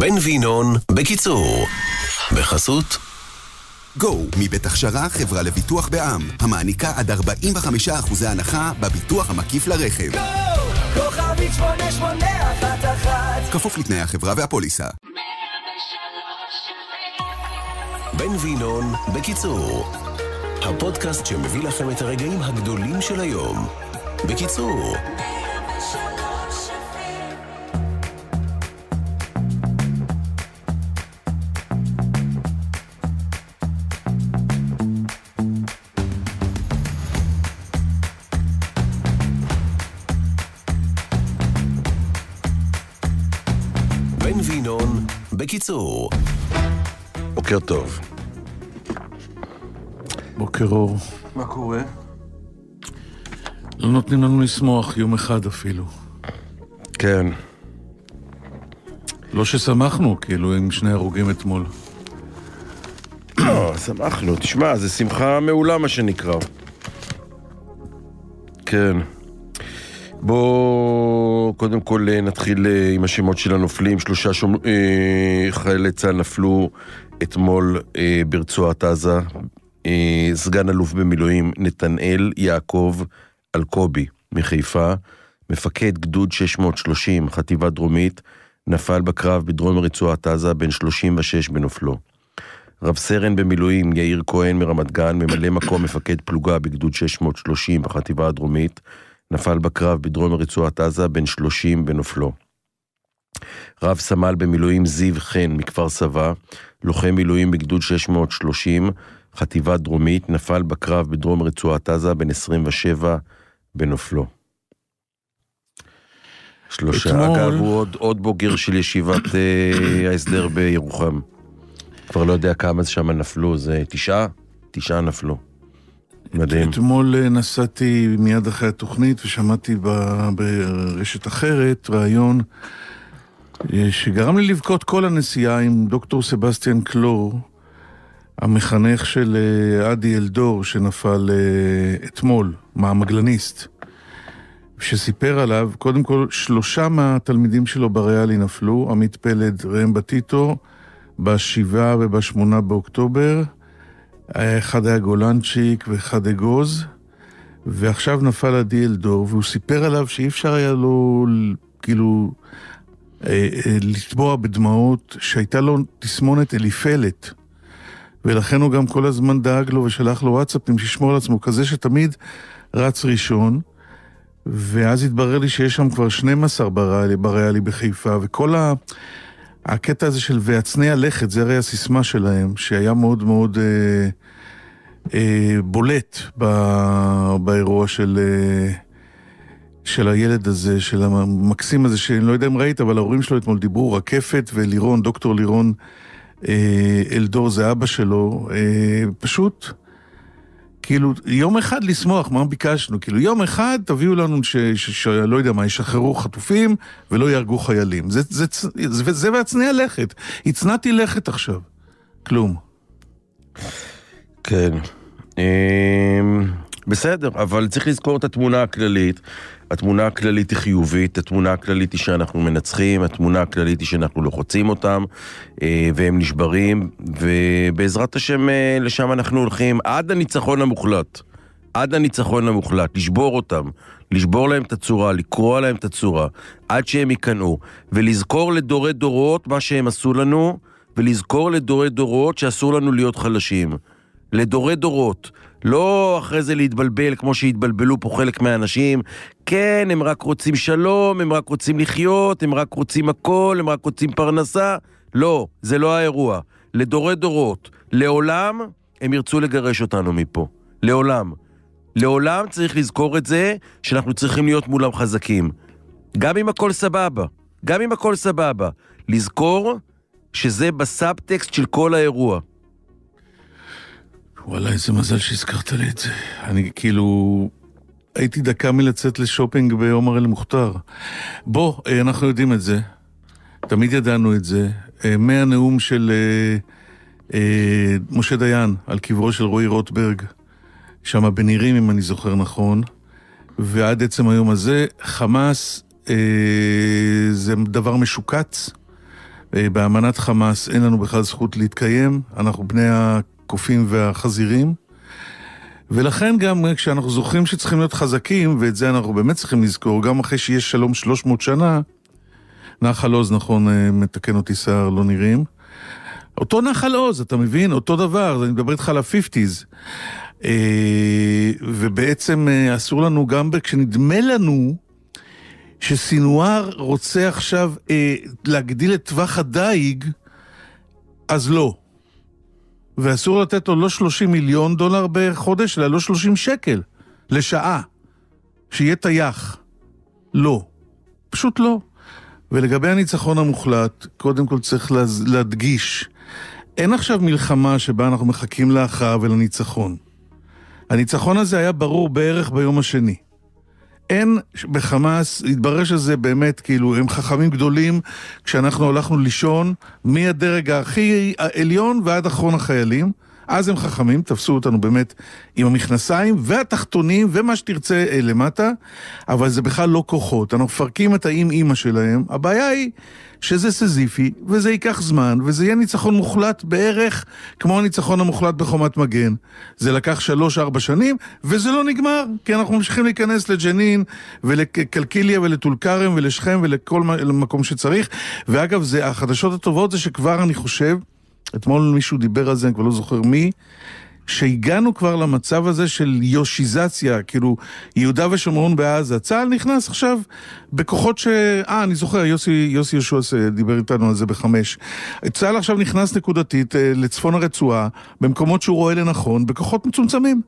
בן וינון, בקיצור, בחסות גו, מבית הכשרה חברה לביטוח בע"מ, המעניקה עד 45% הנחה בביטוח המקיף לרכב. גו! כוכבית 8811 כפוף לתנאי החברה והפוליסה. בן וינון, בקיצור, הפודקאסט שמביא לכם את הרגעים הגדולים של היום. בקיצור, בקיצור. בוקר טוב. בוקר אור. מה קורה? לא נותנים לנו לשמוח יום אחד אפילו. כן. לא ששמחנו, כאילו, עם שני הרוגים אתמול. לא, שמחנו. תשמע, זו שמחה מעולה, מה שנקרא. כן. בואו קודם כל אה, נתחיל אה, עם השמות של הנופלים. שלושה שומ... אה, חיילי צה"ל נפלו אתמול ברצועת עזה. סגן אלוף במילואים נתנאל יעקב אלקובי מחיפה, מפקד גדוד 630, חטיבה דרומית, נפל בקרב בדרום רצועת עזה, בן 36 בנופלו. רב סרן במילואים יאיר כהן מרמת גן, ממלא מקום מפקד פלוגה בגדוד 630 בחטיבה הדרומית, נפל בקרב בדרום רצועת עזה בן 30 בנופלו. רב סמל במילואים זיו חן מכפר סבא, לוחם מילואים בגדוד 630, חטיבה דרומית, נפל בקרב בדרום רצועת עזה בן 27 בנופלו. שלושה, אתמול... אגב, הוא עוד, עוד בוגר של ישיבת אה, ההסדר בירוחם. כבר לא יודע כמה שם נפלו, זה תשעה? תשעה נפלו. מדהים. אתמול אה, נסעתי מיד אחרי התוכנית ושמעתי ברשת אחרת ראיון אה, שגרם לי לבכות כל הנסיעה עם דוקטור סבסטיאן קלור, המחנך של אה, אדי אלדור שנפל אתמול, מהמגלניסט, שסיפר עליו, קודם כל, שלושה מהתלמידים שלו בריאלי נפלו, עמית פלד, ראם בטיטו, בשבעה ובשמונה באוקטובר, אחד היה גולנצ'יק ואחד אגוז, ועכשיו נפל עדי אלדור, והוא סיפר עליו שאי אפשר היה לו, כאילו, אה, אה, לטבוע בדמעות, שהייתה לו תסמונת אליפלת. ולכן הוא גם כל הזמן דאג לו ושלח לו וואטסאפים שישמור על עצמו, כזה שתמיד רץ ראשון. ואז התברר לי שיש שם כבר 12 בריאלי בריאלי בחיפה, וכל ה... הקטע הזה של והצנע לכת, זה הרי הסיסמה שלהם, שהיה מאוד מאוד אה, אה, בולט ב, באירוע של, אה, של הילד הזה, של המקסים הזה, שאני לא יודע אם ראית, אבל ההורים שלו אתמול דיברו, רקפת ולירון, דוקטור לירון אה, אלדור, זה אבא שלו, אה, פשוט... כאילו, יום אחד לשמוח, מה ביקשנו? כאילו, יום אחד תביאו לנו, ש, ש, ש, לא יודע מה, ישחררו חטופים ולא יהרגו חיילים. זה, זה, זה, זה והצניע לכת. הצנעתי לכת עכשיו. כלום. כן. אמ, בסדר, אבל צריך לזכור את התמונה הכללית. התמונה הכללית היא חיובית, התמונה הכללית היא שאנחנו מנצחים, התמונה הכללית היא שאנחנו לוחצים לא אותם, אה, והם נשברים, ובעזרת השם אה, לשם אנחנו הולכים עד הניצחון המוחלט. עד הניצחון המוחלט, לשבור אותם, לשבור להם את הצורה, לקרוע להם את הצורה, עד שהם ייכנעו, ולזכור לדורי דורות מה שהם עשו לנו, ולזכור לדורי דורות שאסור לנו להיות חלשים. לדורי דורות. לא אחרי זה להתבלבל כמו שהתבלבלו פה חלק מהאנשים. כן, הם רק רוצים שלום, הם רק רוצים לחיות, הם רק רוצים הכל, הם רק רוצים פרנסה. לא, זה לא האירוע. לדורי דורות, לעולם הם ירצו לגרש אותנו מפה. לעולם. לעולם צריך לזכור את זה, שאנחנו צריכים להיות מולם חזקים. גם אם הכל סבבה. גם אם הכל סבבה. לזכור שזה בסאבטקסט של כל האירוע. וואלה, איזה מזל שהזכרת לי את זה. אני כאילו... הייתי דקה מלצאת לשופינג בעומר אל-מוכתר. בוא, אה, אנחנו יודעים את זה. תמיד ידענו את זה. אה, מהנאום של אה, אה, משה דיין על קברו של רועי רוטברג, שם בנירים, אם אני זוכר נכון, ועד עצם היום הזה, חמאס אה, זה דבר משוקץ. אה, באמנת חמאס אין לנו בכלל זכות להתקיים, אנחנו בני ה... הקופים והחזירים. ולכן גם כשאנחנו זוכרים שצריכים להיות חזקים, ואת זה אנחנו באמת צריכים לזכור, גם אחרי שיש שלום 300 שנה, נחל עוז, נכון, אה, מתקן אותי סער, לא נראים. אותו נחל עוז, אתה מבין? אותו דבר, אני מדבר איתך על ה אה, הפיפטיז. ובעצם אה, אסור לנו גם כשנדמה לנו שסינואר רוצה עכשיו להגדיל את טווח הדייג, אז לא. ואסור לתת לו לא 30 מיליון דולר בחודש, אלא לא 30 שקל לשעה. שיהיה טייח. לא. פשוט לא. ולגבי הניצחון המוחלט, קודם כל צריך להדגיש, אין עכשיו מלחמה שבה אנחנו מחכים להכרעה ולניצחון. הניצחון הזה היה ברור בערך ביום השני. אין בחמאס, התברר שזה באמת, כאילו, הם חכמים גדולים כשאנחנו הלכנו לישון מהדרג הכי העליון ועד אחרון החיילים. אז הם חכמים, תפסו אותנו באמת עם המכנסיים והתחתונים ומה שתרצה אה, למטה, אבל זה בכלל לא כוחות. אנחנו מפרקים את האם אימא שלהם. הבעיה היא שזה סזיפי, וזה ייקח זמן, וזה יהיה ניצחון מוחלט בערך כמו הניצחון המוחלט בחומת מגן. זה לקח שלוש-ארבע שנים, וזה לא נגמר, כי אנחנו ממשיכים להיכנס לג'נין, ולקלקיליה, ולטול כרם, ולשכם, ולכל מקום שצריך. ואגב, זה, החדשות הטובות זה שכבר, אני חושב, אתמול מישהו דיבר על זה, אני כבר לא זוכר מי, שהגענו כבר למצב הזה של יושיזציה, כאילו יהודה ושומרון בעזה. צה"ל נכנס עכשיו בכוחות ש... אה, אני זוכר, יוסי, יוסי יהושע דיבר איתנו על זה בחמש. צה"ל עכשיו נכנס נקודתית אה, לצפון הרצועה, במקומות שהוא רואה לנכון, בכוחות מצומצמים.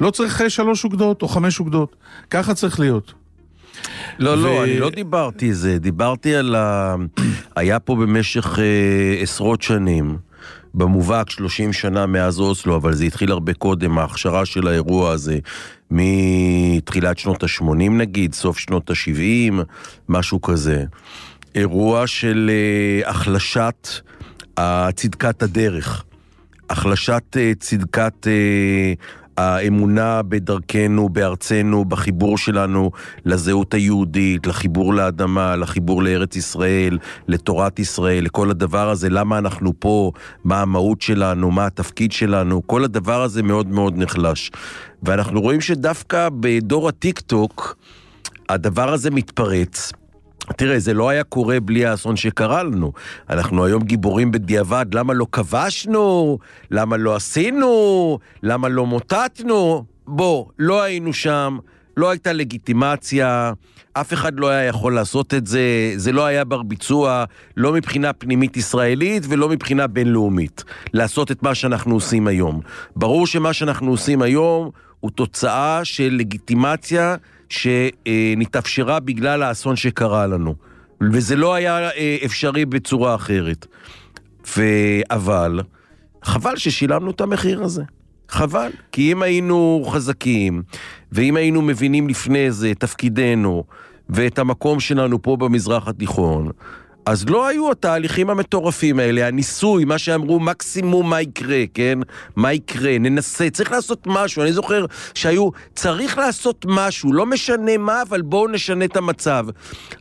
לא צריך שלוש אוגדות או חמש אוגדות. ככה צריך להיות. לא, לא, ו... לא, אני לא דיברתי זה, דיברתי על ה... היה פה במשך אה, עשרות שנים. במובהק 30 שנה מאז אוסלו, אבל זה התחיל הרבה קודם, ההכשרה של האירוע הזה, מתחילת שנות ה-80 נגיד, סוף שנות ה-70, משהו כזה. אירוע של אה, החלשת אה, צדקת הדרך, החלשת אה, צדקת אה, האמונה בדרכנו, בארצנו, בחיבור שלנו לזהות היהודית, לחיבור לאדמה, לחיבור לארץ ישראל, לתורת ישראל, לכל הדבר הזה, למה אנחנו פה, מה המהות שלנו, מה התפקיד שלנו, כל הדבר הזה מאוד מאוד נחלש. ואנחנו רואים שדווקא בדור הטיקטוק, הדבר הזה מתפרץ. תראה, זה לא היה קורה בלי האסון שקרה לנו. אנחנו היום גיבורים בדיעבד, למה לא כבשנו? למה לא עשינו? למה לא מוטטנו? בוא, לא היינו שם, לא הייתה לגיטימציה, אף אחד לא היה יכול לעשות את זה, זה לא היה בר ביצוע, לא מבחינה פנימית ישראלית ולא מבחינה בינלאומית, לעשות את מה שאנחנו עושים היום. ברור שמה שאנחנו עושים היום הוא תוצאה של לגיטימציה שנתאפשרה בגלל האסון שקרה לנו. וזה לא היה אה, אפשרי בצורה אחרת. ו... אבל, חבל ששילמנו את המחיר הזה. חבל, כי אם היינו חזקים, ואם היינו מבינים לפני זה את תפקידנו ואת המקום שלנו פה במזרח התיכון, אז לא היו התהליכים המטורפים האלה, הניסוי, מה שאמרו, מקסימום מה יקרה, כן? מה יקרה, ננסה, צריך לעשות משהו. אני זוכר שהיו, צריך לעשות משהו, לא משנה מה, אבל בואו נשנה את המצב.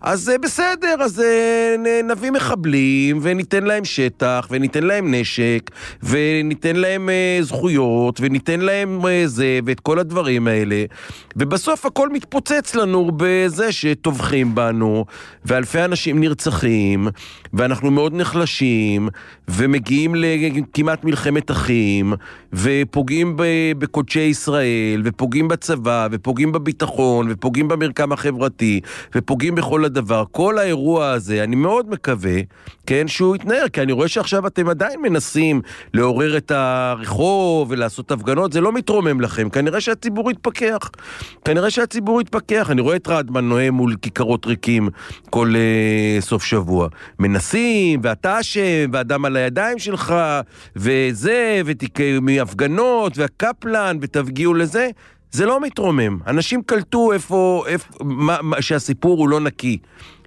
אז אה, בסדר, אז אה, נביא מחבלים, וניתן להם שטח, וניתן להם נשק, וניתן להם אה, זכויות, וניתן להם זה, ואת כל הדברים האלה. ובסוף הכל מתפוצץ לנו בזה שטובחים בנו, ואלפי אנשים נרצחים. עניים, ואנחנו מאוד נחלשים, ומגיעים לכמעט מלחמת אחים, ופוגעים בקודשי ישראל, ופוגעים בצבא, ופוגעים בביטחון, ופוגעים במרקם החברתי, ופוגעים בכל הדבר. כל האירוע הזה, אני מאוד מקווה, כן, שהוא יתנער, כי אני רואה שעכשיו אתם עדיין מנסים לעורר את הרחוב ולעשות הפגנות, זה לא מתרומם לכם. כנראה שהציבור יתפכח. כנראה שהציבור יתפכח. אני רואה את רדמן נואם מול כיכרות ריקים כל uh, סוף שבוע. מנסים, ואתה אשם, והדם על הידיים שלך, וזה, מהפגנות, והקפלן, ותגיעו לזה, זה לא מתרומם. אנשים קלטו איפה, איפה מה, מה, שהסיפור הוא לא נקי.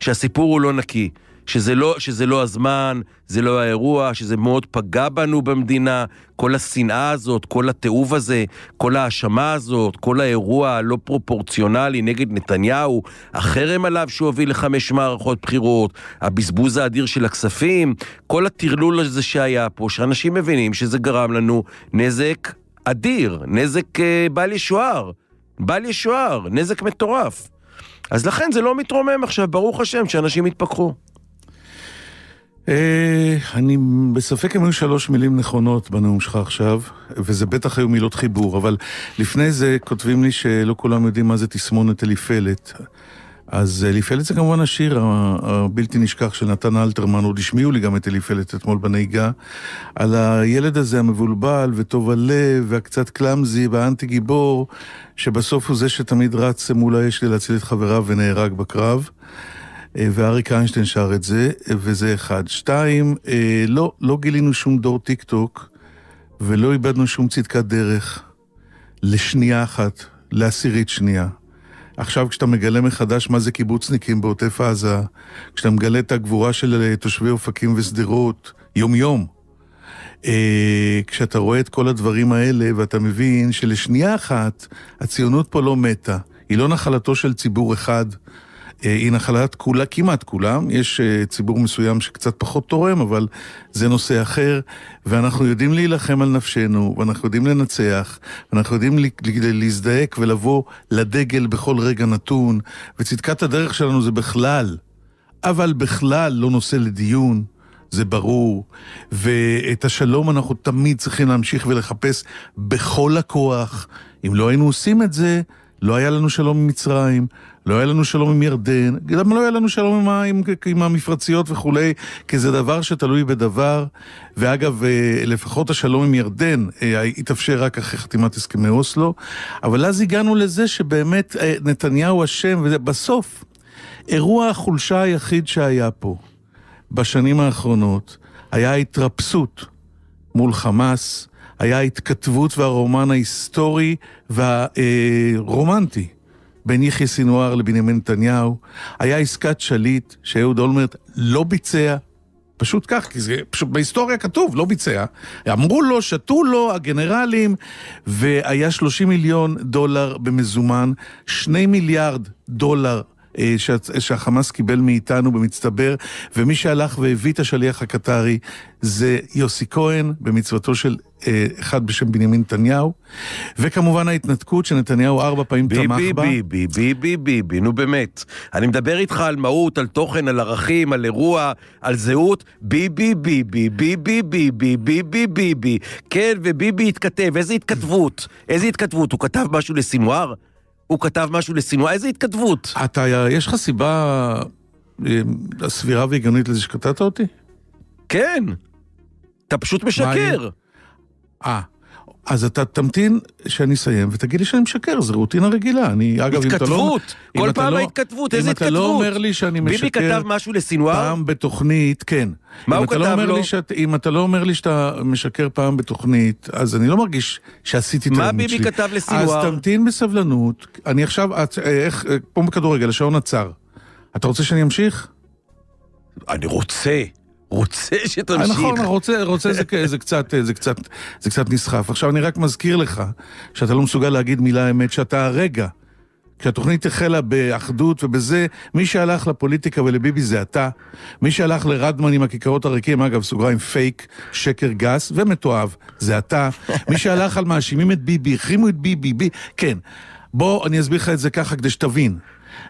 שהסיפור הוא לא נקי. שזה לא, שזה לא הזמן, זה לא האירוע, שזה מאוד פגע בנו במדינה, כל השנאה הזאת, כל התיעוב הזה, כל ההאשמה הזאת, כל האירוע הלא פרופורציונלי נגד נתניהו, החרם עליו שהוא הוביל לחמש מערכות בחירות, הבזבוז האדיר של הכספים, כל הטרלול הזה שהיה פה, שאנשים מבינים שזה גרם לנו נזק אדיר, נזק אה, בל ישוער, בל ישוער, נזק מטורף. אז לכן זה לא מתרומם עכשיו, ברוך השם, שאנשים יתפכחו. אה, אני בספק אם היו שלוש מילים נכונות בנאום שלך עכשיו, וזה בטח היו מילות חיבור, אבל לפני זה כותבים לי שלא כולם יודעים מה זה תסמונת אליפלת. אז אליפלת זה כמובן השיר הבלתי נשכח של נתן אלתרמן, עוד השמיעו לי גם את אליפלת אתמול בנהיגה, על הילד הזה המבולבל וטוב הלב והקצת קלאמזי והאנטי גיבור, שבסוף הוא זה שתמיד רץ מול האש כדי להציל את חבריו ונהרג בקרב. אה, ואריק איינשטיין שר את זה, אה, וזה אחד. שתיים, אה, לא, לא גילינו שום דור טיק טוק, ולא איבדנו שום צדקת דרך לשנייה אחת, לעשירית שנייה. עכשיו כשאתה מגלה מחדש מה זה קיבוצניקים בעוטף עזה, כשאתה מגלה את הגבורה של תושבי אופקים ושדרות, יום-יום, כשאתה רואה את כל הדברים האלה ואתה מבין שלשנייה אחת הציונות פה לא מתה. היא לא נחלתו של ציבור אחד אה, היא נחלת כולה, כמעט כולם. יש אה, ציבור מסוים שקצת פחות תורם, אבל זה נושא אחר, ואנחנו יודעים להילחם על נפשנו, ואנחנו יודעים לנצח, ואנחנו יודעים להזדעק ולבוא לדגל בכל רגע נתון, וצדקת הדרך שלנו זה בכלל, אבל בכלל לא נושא לדיון. זה ברור, ואת השלום אנחנו תמיד צריכים להמשיך ולחפש בכל הכוח. אם לא היינו עושים את זה, לא היה לנו שלום עם מצרים, לא היה לנו שלום עם ירדן, גם לא היה לנו שלום עם, עם, עם המפרציות וכולי, כי זה דבר שתלוי בדבר. ואגב, אה, לפחות השלום עם ירדן אה, התאפשר רק אחרי חתימת הסכמי אוסלו, אבל אז הגענו לזה שבאמת אה, נתניהו אשם, ובסוף, אירוע החולשה היחיד שהיה פה בשנים האחרונות היה ההתרפסות מול חמאס. היה ההתכתבות והרומן ההיסטורי והרומנטי אה, בין יחיא סינואר לבנימין נתניהו, היה עסקת שליט שאהוד אולמרט לא ביצע, פשוט כך, כי זה פשוט בהיסטוריה כתוב, לא ביצע. אמרו לו, שתו לו הגנרלים, והיה 30 מיליון דולר במזומן, 2 מיליארד דולר אה, שהחמאס קיבל מאיתנו במצטבר, ומי שהלך והביא את השליח הקטרי זה יוסי כהן, במצוותו של אה, אחד בשם בנימין נתניהו, וכמובן ההתנתקות שנתניהו ארבע פעמים בי, תמך בי, בה. ביבי, ביבי, ביבי, ביבי, נו באמת. אני מדבר איתך על מהות, על תוכן, על ערכים, על אירוע, על זהות. ביבי, ביבי, ביבי, ביבי, ביבי, ביבי. כן, וביבי התכתב, איזה התכתבות? איזה התכתבות? הוא כתב משהו לסינואר? הוא כתב משהו לסינואר, איזה התכתבות? אתה, יש לך סיבה אה, סבירה והגיונית לזה שקטעת אותי? כן. אתה פשוט משקר. אה. אז אתה תמתין שאני אסיים ותגיד לי שאני משקר, זו רוטינה רגילה. אני, אגב, אם אתה לא... התכתבות, כל פעם לא, ההתכתבות, איזה התכתבות? אם אתה לא אומר לי שאני משקר... ביבי כתב משהו לסינואר? פעם בתוכנית, כן. מה הוא לא כתב לא לו? שאת, אם אתה לא אומר לי שאתה משקר פעם בתוכנית, אז אני לא מרגיש שעשיתי את העמוד שלי. מה ביבי כתב לסינואר? אז תמתין בסבלנות. אני עכשיו, איך, פה בכדורגל, השעון עצר. אתה רוצה שאני אמשיך? אני רוצה. רוצה שתמשיך. אה, נכון, רוצה, רוצה זה, זה, קצת, אה, זה, קצת, זה קצת נסחף. עכשיו, אני רק מזכיר לך שאתה לא מסוגל להגיד מילה אמת, שאתה הרגע, כשהתוכנית החלה באחדות ובזה, מי שהלך לפוליטיקה ולביבי זה אתה. מי שהלך לרדמן עם הכיכרות הריקים, אגב, סוגריים פייק, שקר גס ומתועב, זה אתה. מי שהלך על מאשימים את ביבי, החרימו את ביבי, ביבי, כן. בוא, אני אסביר לך את זה ככה כדי שתבין.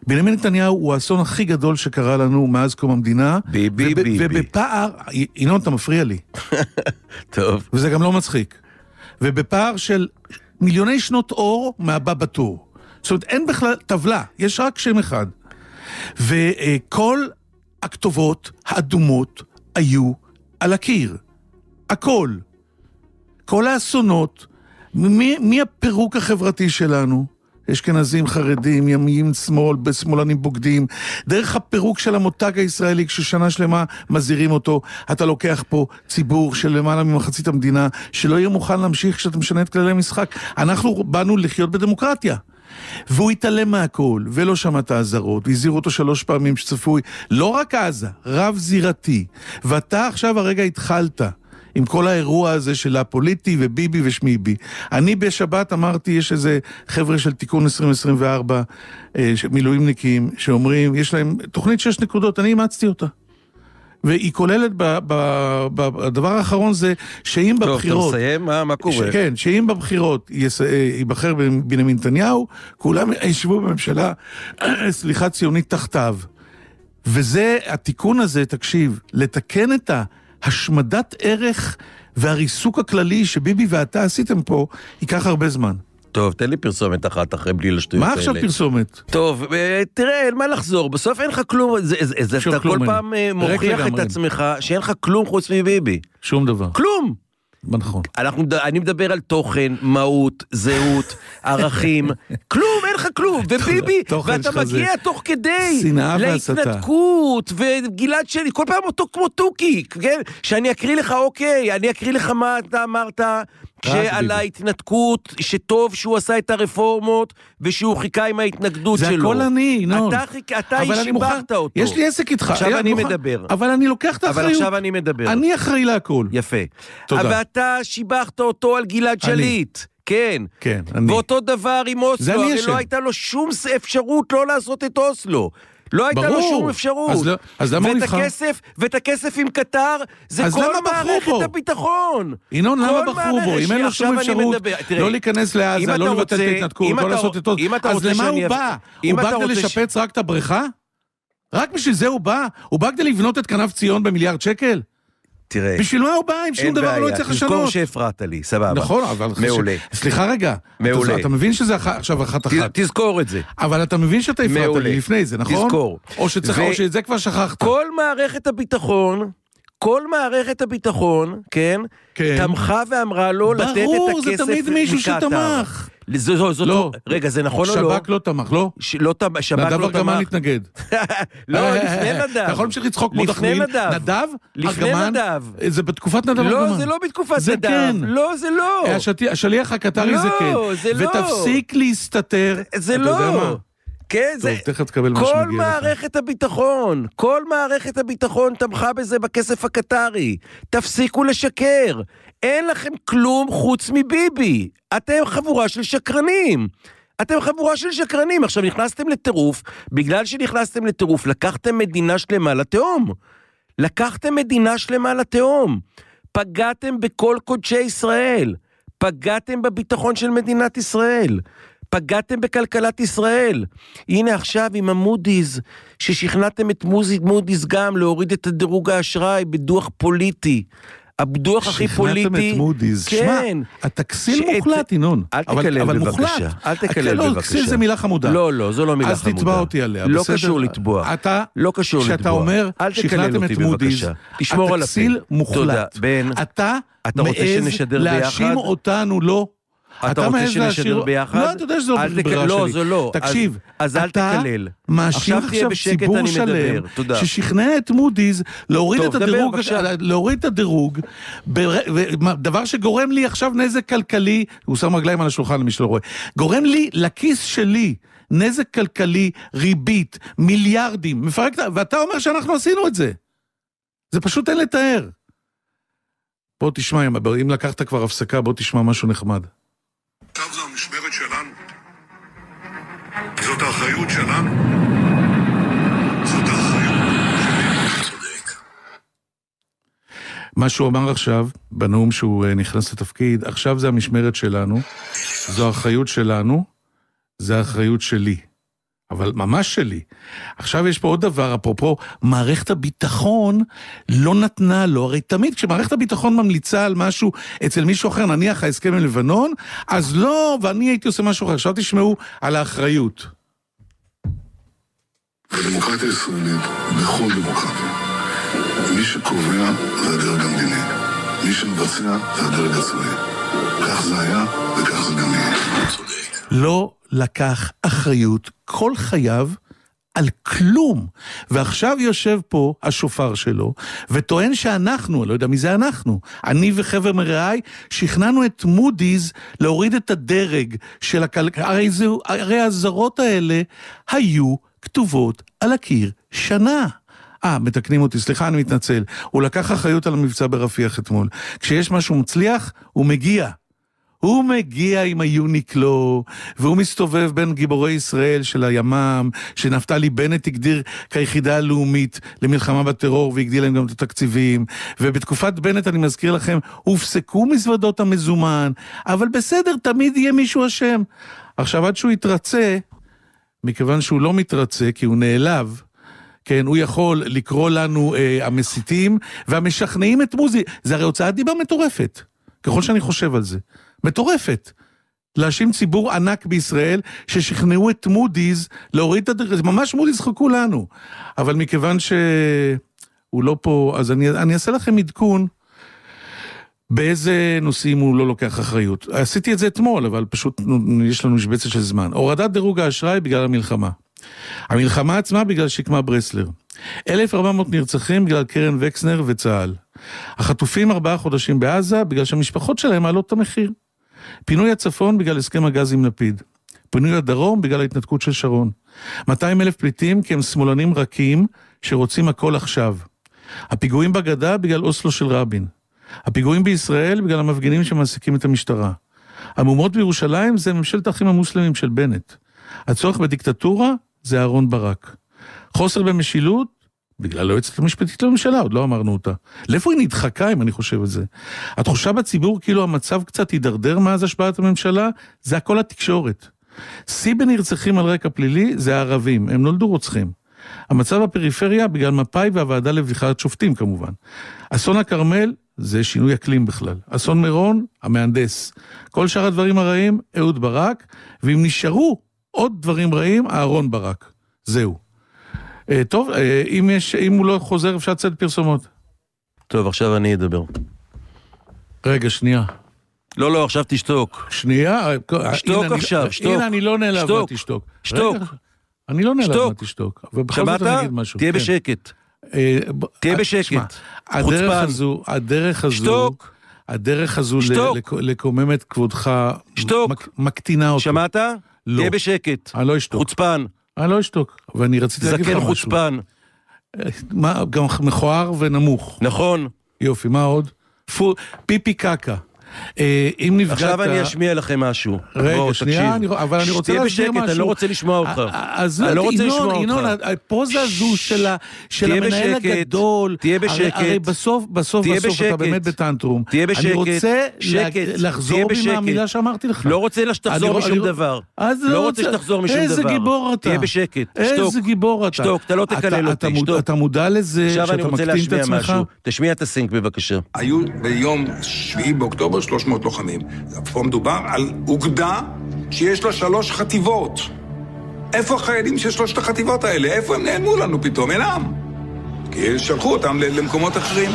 בנימין נתניהו הוא האסון הכי גדול שקרה לנו מאז קום המדינה. ביבי, ביבי. וב, ביבי. ובפער, ינון, אתה מפריע לי. טוב. וזה גם לא מצחיק. ובפער של מיליוני שנות אור מהבא בטור. זאת אומרת, אין בכלל טבלה, יש רק שם אחד. וכל הכתובות האדומות היו על הקיר. הכל. כל האסונות, מהפירוק החברתי שלנו, אשכנזים חרדים, ימיים שמאל, שמאלנים בוגדים. דרך הפירוק של המותג הישראלי, כששנה שלמה מזהירים אותו, אתה לוקח פה ציבור של למעלה ממחצית המדינה, שלא יהיה מוכן להמשיך כשאתה משנה את כללי המשחק. אנחנו באנו לחיות בדמוקרטיה. והוא התעלם מהכל, ולא שמע את האזהרות, והזהירו אותו שלוש פעמים שצפוי, לא רק עזה, רב-זירתי. ואתה עכשיו הרגע התחלת. עם כל האירוע הזה של הפוליטי וביבי ושמי בי. אני בשבת אמרתי, יש איזה חבר'ה של תיקון 2024, אה, מילואימניקים, שאומרים, יש להם תוכנית שש נקודות, אני אימצתי אותה. והיא כוללת, הדבר האחרון זה שאם טוב, בבחירות... טוב, אתה מסיים? מה, מה קורה? ש, כן, שאם בבחירות אה, ייבחר בנימין נתניהו, כולם ישבו בממשלה, סליחה, ציונית תחתיו. וזה, התיקון הזה, תקשיב, לתקן את ה... השמדת ערך והריסוק הכללי שביבי ואתה עשיתם פה, ייקח הרבה זמן. טוב, תן לי פרסומת אחת אחרי בלי לשטויות האלה. מה עכשיו פרסומת? טוב, אה, תראה, אין מה לחזור, בסוף אין לך כלום, זה, זה, זה אתה כל פעם אה, מוכיח את עצמך שאין לך כלום חוץ מביבי. שום דבר. כלום! נכון. אנחנו, אני מדבר על תוכן, מהות, זהות, ערכים, כלום, אין לך כלום, וביבי, ואתה מגיע תוך כדי, שנאה והסתה. להתנתקות, וגלעד שלי, כל פעם אותו כמו תוכי, כן? שאני אקריא לך, אוקיי, אני אקריא לך מה אתה אמרת. שעל ההתנתקות, שטוב שהוא עשה את הרפורמות, ושהוא חיכה עם ההתנגדות זה שלו. זה הכל אני, ינון. אתה, חיק... אתה שיבחת אותו. יש לי עסק איתך. עכשיו אני מוכן... מדבר. אבל אני לוקח את האחריות. אבל עכשיו אני מדבר. אני אחראי להכל. יפה. תודה. אבל אתה שיבחת אותו על גלעד שליט. כן. כן, אני. ואותו דבר עם אוסלו, הרי לא הייתה לו שום אפשרות לא לעשות את אוסלו. לא הייתה ברור. לו שום אפשרות. אז, לא, אז למה הוא נבחר? הכסף, ואת הכסף עם קטר, זה כל מערכת בו? הביטחון. ינון, למה בחרו בו? אם אין לו שום אפשרות מדבר, תראה, לא להיכנס לעזה, לא לבטל את ההתנתקות, לא לעשות את זה, אז למה הוא בא? הוא בא כדי לשפץ רק את הבריכה? רק בשביל זה הוא בא? הוא בא כדי לבנות את כנף ציון במיליארד שקל? תראה... בשביל מה לא ארבעה אם שום דבר לא בעיה. לא יצטרך לשנות. אין בעיה, תזכור שהפרעת לי, סבבה. נכון, אבל... מעולה. ש... סליחה רגע. מעולה. אתה, אתה מבין שזה אח... עכשיו אחת אחת. תזכור את זה. אבל אתה מבין שאתה הפרעת לי לפני זה, נכון? תזכור. או, שצריך, ו... או שאת זה כבר שכחת. כל מערכת הביטחון... כל מערכת הביטחון, כן, כן. תמכה ואמרה לו לא ברור, לתת את הכסף מקטאר. ברור, זה תמיד מישהו מקטר. שתמך. זו, זו, זו, לא. רגע, זה נכון או לא? שב"כ לא תמך, לא? ש... לא, לא תמך, שב"כ לא תמך. נדב ארגמן התנגד. לא, לפני אה, אה, נדב. אתה יכול להמשיך לצחוק כמו דחמין. לפני נדב. נדב? לפני נדב. אה, זה בתקופת נדב לא, ארגמן. לא, זה לא בתקופת נדב. זה כן. לא, זה לא. השליח הקטרי זה לא, כן. לא, זה לא. ותפסיק להסתתר. זה לא. אתה יודע מה? כן, זה... טוב, תכף תקבל מה שמגיע לך. כל מערכת הביטחון, כל מערכת הביטחון תמכה בזה בכסף הקטרי. תפסיקו לשקר. אין לכם כלום חוץ מביבי. אתם חבורה של שקרנים. אתם חבורה של שקרנים. עכשיו, נכנסתם לטירוף, בגלל שנכנסתם לטירוף, לקחתם מדינה שלמה לתהום. לקחתם מדינה שלמה לתהום. פגעתם בכל קודשי ישראל. פגעתם בביטחון של מדינת ישראל. פגעתם בכלכלת ישראל. הנה עכשיו עם המודי'ס, ששכנעתם את מודי'ס גם להוריד את הדירוג האשראי בדוח פוליטי. הבדוח הכי פוליטי. שכנעתם את מודי'ס. כן. שמע, התכסיל שאת... מוחלט, ינון. אל תקלל אבל, בבקשה. אבל מוחלט. אל תקלל בבקשה. לא, כסיל זה מילה חמודה. לא, לא, זו לא מילה אז חמודה. אז תצבע אותי עליה, לא בסדר? קשור לטבוע. אתה, לא קשור לתבוע. כשאתה אומר, שכנעתם את מודי'ס, תשמור על הפיל. התכסיל מוחלט. תודה, בן. אתה... אתה רוצה להאשים אותנו, לא. אתה אתה רוצה שנשדר ביחד? לא, אתה יודע שזו ברירה שלי. לא, זה לא. תקשיב, אז אל תקלל. מאשים עכשיו ציבור שלם, ששכנע את מודי'ס להוריד את הדירוג, דבר שגורם לי עכשיו נזק כלכלי, הוא שם רגליים על השולחן למי שלא רואה, גורם לי לכיס שלי. נזק כלכלי, ריבית, מיליארדים, מפרק, ואתה אומר שאנחנו עשינו את זה. זה פשוט אין לתאר. בוא תשמע, אם לקחת כבר הפסקה, בוא תשמע משהו נחמד. עכשיו זו המשמרת שלנו. זאת האחריות שלנו. מה שהוא אמר עכשיו, בנאום שהוא אה, נכנס לתפקיד, עכשיו זה המשמרת שלנו, זו האחריות שלנו, זה האחריות שלי. אבל ממש שלי. עכשיו יש פה עוד דבר, אפרופו, מערכת הביטחון לא נתנה לו, הרי תמיד כשמערכת הביטחון ממליצה על משהו אצל מישהו אחר, נניח ההסכם עם לבנון, אז לא, ואני הייתי עושה משהו אחר. עכשיו תשמעו על האחריות. בדמוקרטיה הישראלית, בכל דמוקרטיה, מי שקובע זה הדרג המדיני, מי שמבצע זה הדרג הצבאי. כך זה היה וכך זה גם יהיה. לא לקח אחריות כל חייו על כלום. ועכשיו יושב פה השופר שלו, וטוען שאנחנו, אני לא יודע מי זה אנחנו, אני וחבר מרעי, שכנענו את מודי'ס להוריד את הדרג של הכלכלה. הרי, זה, הרי הזרות האלה היו כתובות על הקיר שנה. אה, מתקנים אותי, סליחה, אני מתנצל. הוא לקח אחריות על המבצע ברפיח אתמול. כשיש משהו מצליח, הוא מגיע. הוא מגיע עם היוניקלו, והוא מסתובב בין גיבורי ישראל של הימ"מ, שנפתלי בנט הגדיר כיחידה הלאומית למלחמה בטרור והגדיל להם גם את התקציבים. ובתקופת בנט, אני מזכיר לכם, הופסקו מזוודות המזומן, אבל בסדר, תמיד יהיה מישהו אשם. עכשיו, עד שהוא יתרצה, מכיוון שהוא לא מתרצה, כי הוא נעלב, כן, הוא יכול לקרוא לנו אה, המסיתים והמשכנעים את מוזי. זה הרי הוצאת דיבה מטורפת, ככל שאני חושב על זה. מטורפת. להאשים ציבור ענק בישראל ששכנעו את מודי'ס להוריד את הדרך, זה ממש מודי'ס חכו לנו. אבל מכיוון שהוא לא פה, אז אני, אני אעשה לכם עדכון באיזה נושאים הוא לא לוקח אחריות. עשיתי את זה אתמול, אבל פשוט יש לנו משבצת של זמן. הורדת דירוג האשראי בגלל המלחמה. המלחמה עצמה בגלל שקמה ברסלר. 1,400 נרצחים בגלל קרן וקסנר וצה"ל. החטופים ארבעה חודשים בעזה בגלל שהמשפחות שלהם מעלות את המחיר. פינוי הצפון בגלל הסכם הגז עם לפיד. פינוי הדרום בגלל ההתנתקות של שרון. 200 אלף פליטים כי הם שמאלנים רכים שרוצים הכל עכשיו. הפיגועים בגדה בגלל אוסלו של רבין. הפיגועים בישראל בגלל המפגינים שמעסיקים את המשטרה. המהומות בירושלים זה ממשלת האחים המוסלמים של בנט. הצורך בדיקטטורה זה אהרון ברק. חוסר במשילות בגלל היועצת המשפטית לממשלה, עוד לא אמרנו אותה. לאיפה היא נדחקה, אם אני חושב את זה? התחושה בציבור כאילו המצב קצת הידרדר מאז השבעת הממשלה, זה הכל התקשורת. שיא בנרצחים על רקע פלילי זה הערבים, הם נולדו רוצחים. המצב בפריפריה בגלל מפא"י והוועדה לבחירת שופטים כמובן. אסון הכרמל זה שינוי אקלים בכלל. אסון מירון, המהנדס. כל שאר הדברים הרעים, אהוד ברק, ואם נשארו עוד דברים רעים, אהרון ברק. זהו. אה, טוב, אה, אם, יש, אם הוא לא חוזר אפשר לצאת פרסומות. טוב, עכשיו אני אדבר. רגע, שנייה. לא, לא, עכשיו תשתוק. שנייה. שתוק אה, הנה, עכשיו, אני, שתוק. הנה, אני לא נעלב שתוק. תשתוק. שתוק. רגע, אני לא נעלב מה תשתוק. שמעת? תהיה כן. בשקט. תהיה בשקט. שמה, הדרך הזו, הדרך הזו... שתוק. הדרך הזו לקומם את כבודך... שתוק. מקטינה אותו. שמעת? לא. תהיה בשקט. אני לא אשתוק. חוצפן. אני אה, לא אשתוק, ואני רציתי להגיד כן לך משהו. זקן חוצפן. אה, מה, גם מכוער ונמוך. נכון. יופי, מה עוד? פו, פיפי קקה. אה, אם נפגעת... עכשיו אני אשמיע לכם משהו. רגע, בוא, שנייה, אני, אבל אני רוצה להשמיע משהו. שתהיה בשקט, אני לא רוצה לשמוע אותך. אני לא רוצה לשמוע אותך. ינון, הפוזה הזו של, של המנהל בשקט, הגדול... תהיה בשקט. הרי, הרי בסוף, בסוף, בסוף בשקט, אתה באמת בטנטרום. תהיה בשקט. אני רוצה שקט, לחזור בי מהמילה שאמרתי לך. לא רוצה שתחזור משום דבר. לא, לא רוצה שתחזור משום דבר. איזה גיבור אתה. תהיה בשקט, שתוק. איזה גיבור אתה. שתוק, אתה לא תקלל אותי, שתוק. אתה מודע לזה שאתה מקטין את עצמך? עכשיו אני רוצה להשמיע משהו. תשמיע את הסינק בבקשה. היו ביום 7 באוקטובר 300 לוחמים. פה מדובר על אוגדה שיש לה שלוש חטיבות. איפה החיילים של שלושת החטיבות האלה? איפה הם נעלמו לנו פתאום? אינם. כי שלחו אותם למקומות אחרים.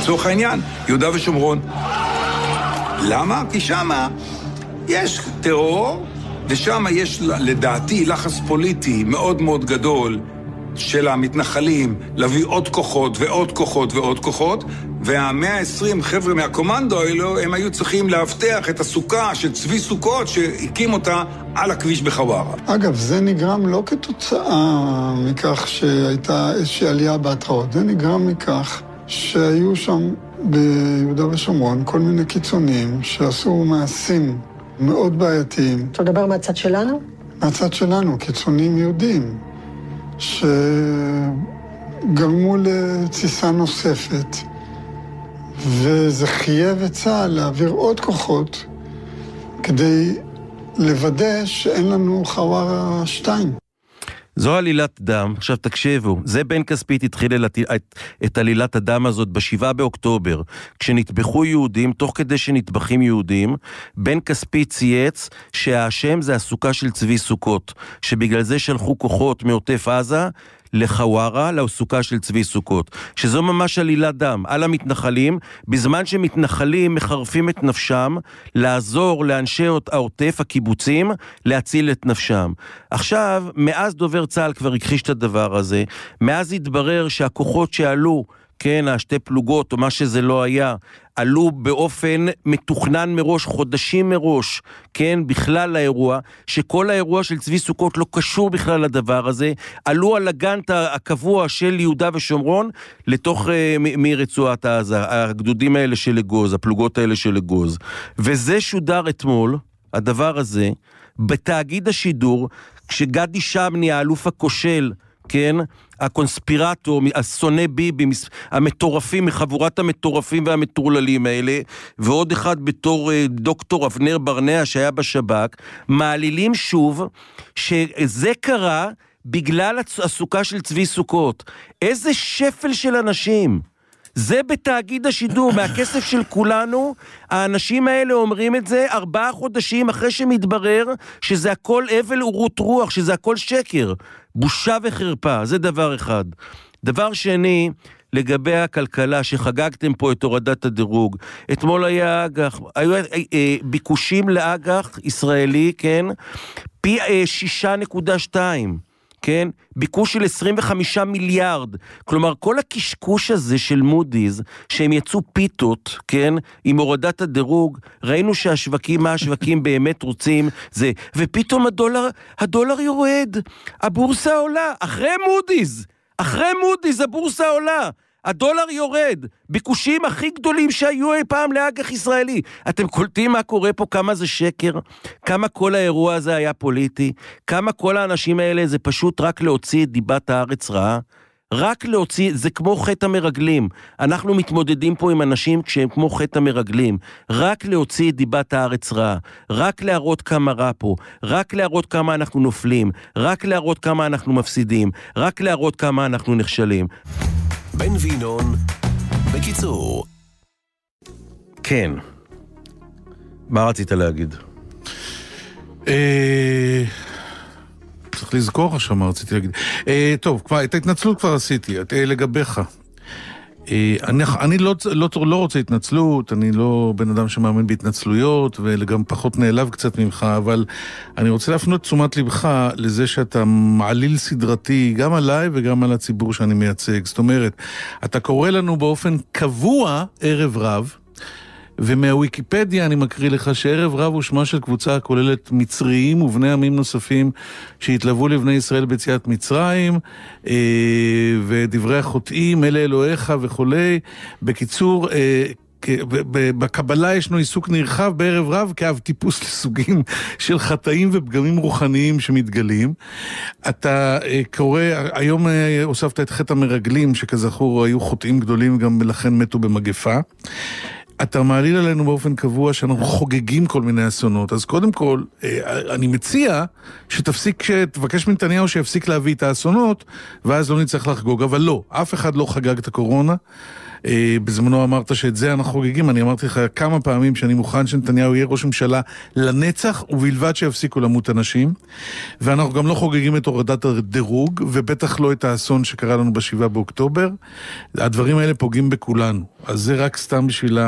לצורך העניין, יהודה ושומרון. למה? כי שמה יש טרור, ושמה יש לדעתי לחץ פוליטי מאוד מאוד גדול של המתנחלים להביא עוד כוחות ועוד כוחות ועוד כוחות, והמאה העשרים חבר'ה מהקומנדו האלו, הם היו צריכים לאבטח את הסוכה של צבי סוכות שהקים אותה על הכביש בחווארה. אגב, זה נגרם לא כתוצאה מכך שהייתה איזושהי עלייה בהתראות, זה נגרם מכך שהיו שם ביהודה ושומרון כל מיני קיצונים שעשו מעשים מאוד בעייתיים. אתה מדבר מהצד שלנו? מהצד שלנו, קיצונים יהודים. שגרמו לתסיסה נוספת, וזה חייב את צה"ל להעביר עוד כוחות כדי לוודא שאין לנו חווארה 2. זו עלילת דם. עכשיו תקשיבו, זה בן כספית התחיל את, את עלילת הדם הזאת בשבעה באוקטובר, כשנטבחו יהודים, תוך כדי שנטבחים יהודים, בן כספית צייץ שהאשם זה הסוכה של צבי סוכות, שבגלל זה שלחו כוחות מעוטף עזה לחווארה, לסוכה של צבי סוכות, שזו ממש עלילת דם על המתנחלים, בזמן שמתנחלים מחרפים את נפשם לעזור לאנשי העוטף, הקיבוצים, להציל את נפשם. עכשיו, מאז דובר צה"ל כבר הכחיש את הדבר הזה, מאז התברר שהכוחות שעלו כן, השתי פלוגות, או מה שזה לא היה, עלו באופן מתוכנן מראש, חודשים מראש, כן, בכלל לאירוע, שכל האירוע של צבי סוכות לא קשור בכלל לדבר הזה, עלו על הגאנט הקבוע של יהודה ושומרון לתוך, אה, מרצועת עזה, הגדודים האלה של אגוז, הפלוגות האלה של אגוז. וזה שודר אתמול, הדבר הזה, בתאגיד השידור, כשגדי שמני, האלוף הכושל, כן, הקונספירטור, השונא ביבי, המטורפים, מחבורת המטורפים והמטורללים האלה, ועוד אחד בתור אה, דוקטור אבנר ברנע שהיה בשב"כ, מעלילים שוב שזה קרה בגלל הסוכה של צבי סוכות. איזה שפל של אנשים. זה בתאגיד השידור, מהכסף של כולנו. האנשים האלה אומרים את זה ארבעה חודשים אחרי שמתברר שזה הכל אבל ורות רוח, שזה הכל שקר. בושה וחרפה, זה דבר אחד. דבר שני, לגבי הכלכלה, שחגגתם פה את הורדת הדירוג. אתמול היה אג"ח, היו אה, אה, ביקושים לאג"ח ישראלי, כן? פי 6.2. אה, כן? ביקוש של 25 מיליארד. כלומר, כל הקשקוש הזה של מודי'ס, שהם יצאו פיתות, כן? עם הורדת הדירוג, ראינו שהשווקים, מה השווקים באמת רוצים, זה... ופתאום הדולר, הדולר יורד, הבורסה עולה, אחרי מודי'ס! אחרי מודי'ס הבורסה עולה. הדולר יורד, ביקושים הכי גדולים שהיו אי פעם לאג"ח ישראלי. אתם קולטים מה קורה פה, כמה זה שקר? כמה כל האירוע הזה היה פוליטי? כמה כל האנשים האלה זה פשוט רק להוציא את דיבת הארץ רעה? רק להוציא, זה כמו חטא המרגלים. אנחנו מתמודדים פה עם אנשים כשהם כמו חטא המרגלים. רק להוציא את דיבת הארץ רעה. רק להראות כמה רע פה. רק להראות כמה אנחנו נופלים. רק להראות כמה אנחנו מפסידים. רק להראות כמה אנחנו נכשלים. בן וינון, בקיצור. כן. מה רצית להגיד? אה, צריך לזכור עכשיו מה רציתי להגיד. אה, טוב, את ההתנצלות כבר עשיתי, אה, לגביך. אה, אני, אני לא, לא, לא רוצה התנצלות, אני לא בן אדם שמאמין בהתנצלויות, וגם פחות נעלב קצת ממך, אבל אני רוצה להפנות תשומת לבך לזה שאתה מעליל סדרתי גם עליי וגם על הציבור שאני מייצג. זאת אומרת, אתה קורא לנו באופן קבוע ערב רב. ומהוויקיפדיה אני מקריא לך שערב רב הוא שמה של קבוצה הכוללת מצריים ובני עמים נוספים שהתלוו לבני ישראל ביציאת מצרים, אה, ודברי החוטאים, אלה אלוהיך וכולי. בקיצור, אה, בקבלה ישנו עיסוק נרחב בערב רב כאב טיפוס לסוגים של חטאים ופגמים רוחניים שמתגלים. אתה אה, קורא, היום אה, הוספת את חטא המרגלים, שכזכור היו חוטאים גדולים גם לכן מתו במגפה. אתה מעליל עלינו באופן קבוע שאנחנו חוגגים כל מיני אסונות. אז קודם כל, אה, אני מציע שתפסיק, שתבקש מנתניהו שיפסיק להביא את האסונות, ואז לא נצטרך לחגוג. אבל לא, אף אחד לא חגג את הקורונה. אה, בזמנו אמרת שאת זה אנחנו חוגגים, אני אמרתי לך כמה פעמים שאני מוכן שנתניהו יהיה ראש ממשלה לנצח, ובלבד שיפסיקו למות אנשים. ואנחנו גם לא חוגגים את הורדת הדירוג, ובטח לא את האסון שקרה לנו ב-7 באוקטובר. הדברים האלה פוגעים בכולנו. אז זה רק סתם בשביל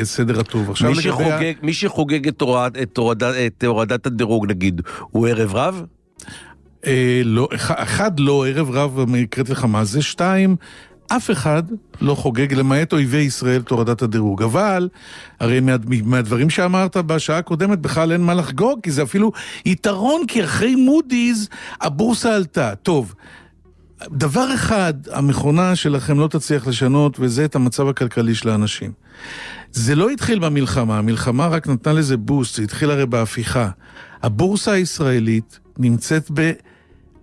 הסדר אה, הטוב. עכשיו מי לגבי... שחוגג, מי שחוגג את, הורד, את, הורד, את הורדת הדירוג, נגיד, הוא ערב רב? אה, לא, אחד, לא, ערב רב, אני הקראתי לך מה זה, שתיים, אף אחד לא חוגג, למעט אויבי ישראל, את הורדת הדירוג. אבל, הרי מה, מהדברים שאמרת בשעה הקודמת, בכלל אין מה לחגוג, כי זה אפילו יתרון, כי אחרי מודי'ס הבורסה עלתה. טוב, דבר אחד המכונה שלכם לא תצליח לשנות, וזה את המצב הכלכלי של האנשים. זה לא התחיל במלחמה, המלחמה רק נתנה לזה בוסט, זה התחיל הרי בהפיכה. הבורסה הישראלית נמצאת ב...